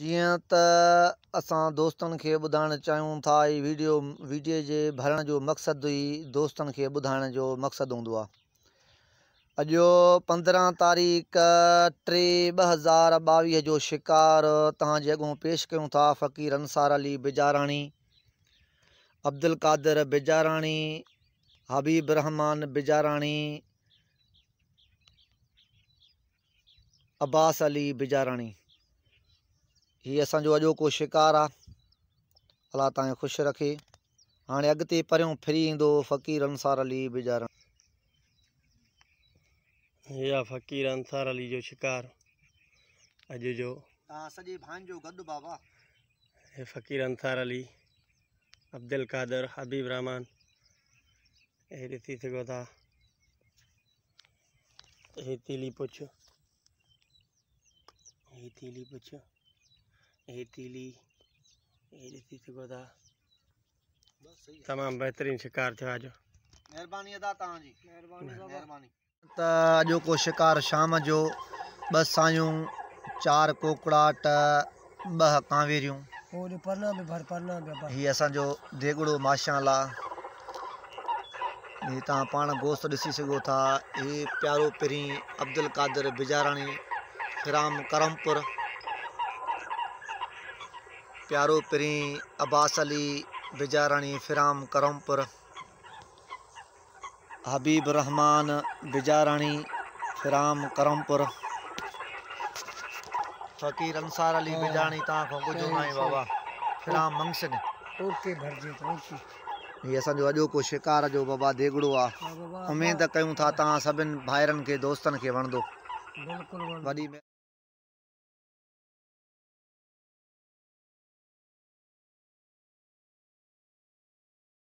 जीअं त असां दोस्तनि खे ॿुधाइणु चाहियूं था इहे वीडियो वीडियो जे भरण जो मक़सदु ई दोस्तनि खे ॿुधाइण जो मक़सदु हूंदो आहे अॼु पंद्रहं तारीख़ टे ॿ हज़ार ॿावीह जो शिकार तव्हांजे अॻो पेश कयूं था फ़क़ीर अंसार अली बिजाराणी अब्दुल कादर बिजाराणी हबीब रहमान बिजाराणी अब्बास अली बिजाराणी हीअ असो अॼोको शिकार आहे अलाह खुश रखे हाँ अॻिते पर फिरी ईंदो फ़क़ीर अंसार अली वीचार इहा फ़क़ीर अंसार अली जो शिकार अॼु जो तव्हां सॼे भाइन बाबा हे फ़क़ीर अंसार अली अब्दुल कादर हबीब रहमान हे ॾिसी सघो था हे तीली पुछ हे तीली पुछ त अॼो को शिकार शाम जो ॿ सायूं चार कोकड़ा پرنا ॿ कांवरियूं हीअ असांजो देगिड़ो माशाल आहे हीअ तव्हां पाण गोस्त ॾिसी सघो था ही प्यारो عبد अब्दुल कादर बिजाराणी کرم करमपुर प्यारो प्री अब्बास अली बिजारानी फिराम करमपुर हबीब रहमान बिजारानी फिराम करमपुर फ़कीर अंसार अली बिजानी हाँ। तव्हां खां हाँ, कुझु घुराई बाबा अच्छा। फिराम मंगसन ओके भरजी ओके हीअ असांजो अॼोको शिकार जो बाबा देगड़ो आ हाँ, उम्मीद कयूं था तव्हां सभिनि भाइरनि दोस्त के खे बिल्कुल वॾी